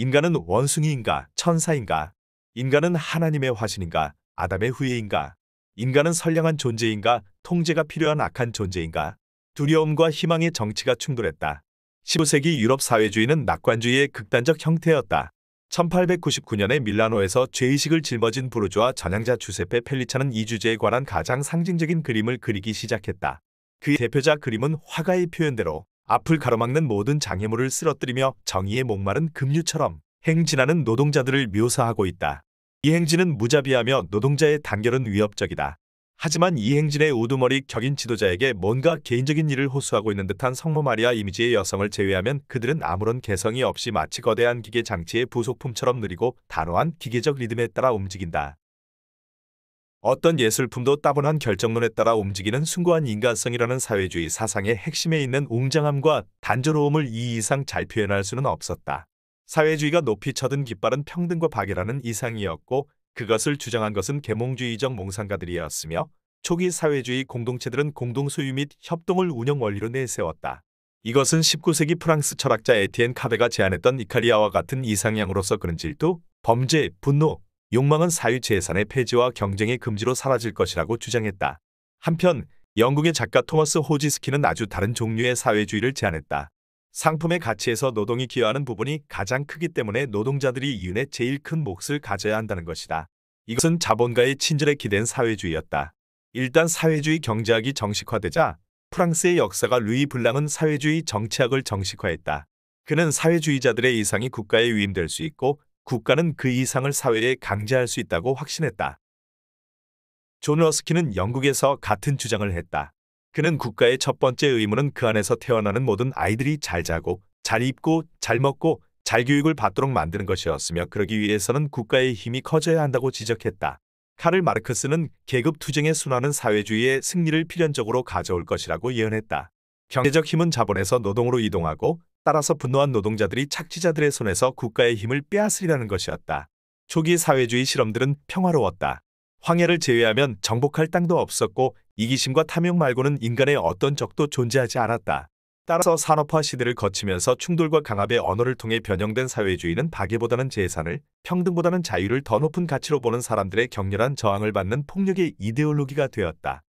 인간은 원숭이인가 천사인가 인간은 하나님의 화신인가 아담의 후예인가 인간은 선량한 존재인가 통제가 필요한 악한 존재인가 두려움과 희망의 정치가 충돌했다. 15세기 유럽 사회주의는 낙관주의의 극단적 형태였다. 1899년에 밀라노에서 죄의식을 짊어진 부르주아 전향자 주세페 펠리차는 이 주제에 관한 가장 상징적인 그림을 그리기 시작했다. 그의 대표작 그림은 화가의 표현대로 앞을 가로막는 모든 장애물을 쓰러뜨리며 정의의 목마른 급류처럼 행진하는 노동자들을 묘사하고 있다. 이 행진은 무자비하며 노동자의 단결은 위협적이다. 하지만 이 행진의 우두머리 격인 지도자에게 뭔가 개인적인 일을 호소하고 있는 듯한 성모 마리아 이미지의 여성을 제외하면 그들은 아무런 개성이 없이 마치 거대한 기계 장치의 부속품처럼 느리고 단호한 기계적 리듬에 따라 움직인다. 어떤 예술품도 따분한 결정론에 따라 움직이는 숭고한 인간성이라는 사회주의 사상의 핵심에 있는 웅장함과 단조로움을 이 이상 잘 표현할 수는 없었다. 사회주의가 높이 쳐든 깃발은 평등과 박애라는 이상이었고 그것을 주장한 것은 계몽주의적 몽상가들이었으며 초기 사회주의 공동체들은 공동소유 및 협동을 운영 원리로 내세웠다. 이것은 19세기 프랑스 철학자 에티엔 카베가 제안했던 이카리아와 같은 이상향으로서 그런질도 범죄, 분노, 욕망은 사유재산의 폐지와 경쟁의 금지로 사라질 것이라고 주장했다. 한편 영국의 작가 토마스 호지스키는 아주 다른 종류의 사회주의를 제안했다. 상품의 가치에서 노동이 기여하는 부분이 가장 크기 때문에 노동자들이 이윤에 제일 큰 몫을 가져야 한다는 것이다. 이것은 자본가의 친절에 기댄 사회주의였다. 일단 사회주의 경제학이 정식화되자 프랑스의 역사가 루이 블랑은 사회주의 정치학을 정식화했다. 그는 사회주의자들의 이상이 국가에 위임될 수 있고 국가는 그 이상을 사회에 강제할 수 있다고 확신했다. 존 러스키는 영국에서 같은 주장을 했다. 그는 국가의 첫 번째 의무는 그 안에서 태어나는 모든 아이들이 잘 자고, 잘 입고, 잘 먹고, 잘 교육을 받도록 만드는 것이었으며 그러기 위해서는 국가의 힘이 커져야 한다고 지적했다. 카를 마르크스는 계급 투쟁의 순환은 사회주의의 승리를 필연적으로 가져올 것이라고 예언했다. 경제적 힘은 자본에서 노동으로 이동하고 따라서 분노한 노동자들이 착취자들의 손에서 국가의 힘을 빼앗으리라는 것이었다. 초기 사회주의 실험들은 평화로웠다. 황해를 제외하면 정복할 땅도 없었고 이기심과 탐욕 말고는 인간의 어떤 적도 존재하지 않았다. 따라서 산업화 시대를 거치면서 충돌과 강압의 언어를 통해 변형된 사회주의는 박애보다는 재산을, 평등보다는 자유를 더 높은 가치로 보는 사람들의 격렬한 저항을 받는 폭력의 이데올로기가 되었다.